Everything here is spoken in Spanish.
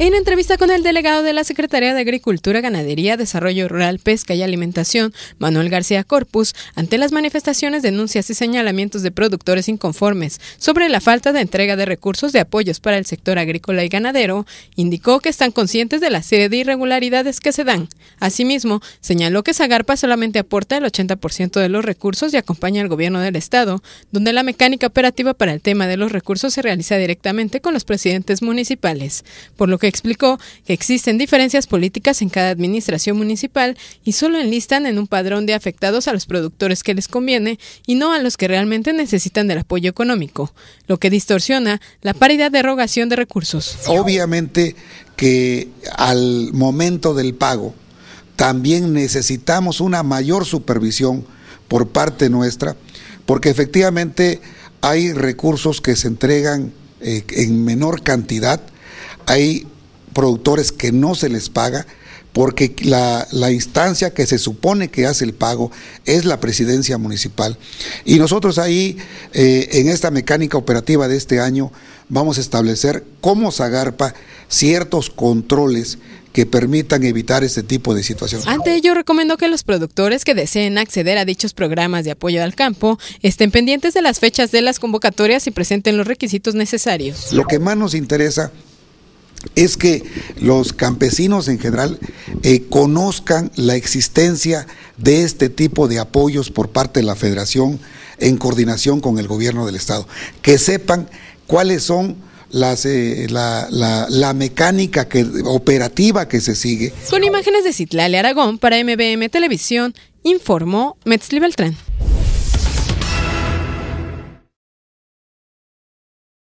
En entrevista con el delegado de la Secretaría de Agricultura, Ganadería, Desarrollo Rural, Pesca y Alimentación, Manuel García Corpus, ante las manifestaciones, denuncias y señalamientos de productores inconformes sobre la falta de entrega de recursos de apoyos para el sector agrícola y ganadero, indicó que están conscientes de la serie de irregularidades que se dan. Asimismo, señaló que Zagarpa solamente aporta el 80% de los recursos y acompaña al gobierno del Estado, donde la mecánica operativa para el tema de los recursos se realiza directamente con los presidentes municipales, por lo que explicó que existen diferencias políticas en cada administración municipal y solo enlistan en un padrón de afectados a los productores que les conviene y no a los que realmente necesitan del apoyo económico, lo que distorsiona la paridad de erogación de recursos. Obviamente que al momento del pago también necesitamos una mayor supervisión por parte nuestra, porque efectivamente hay recursos que se entregan eh, en menor cantidad, hay productores que no se les paga porque la, instancia que se supone que hace el pago es la presidencia municipal. Y nosotros ahí, eh, en esta mecánica operativa de este año, vamos a establecer se agarpa ciertos controles que permitan evitar este tipo de situaciones. Ante ello, recomiendo que los productores que deseen acceder a dichos programas de apoyo al campo estén pendientes de las fechas de las convocatorias y presenten los requisitos necesarios. Lo que más nos interesa es que los campesinos en general eh, conozcan la existencia de este tipo de apoyos por parte de la federación en coordinación con el gobierno del estado, que sepan cuáles son las, eh, la, la, la, mecánica que, operativa que se sigue. Con imágenes de Citlale Aragón para MBM Televisión, informó Metzli Beltrán.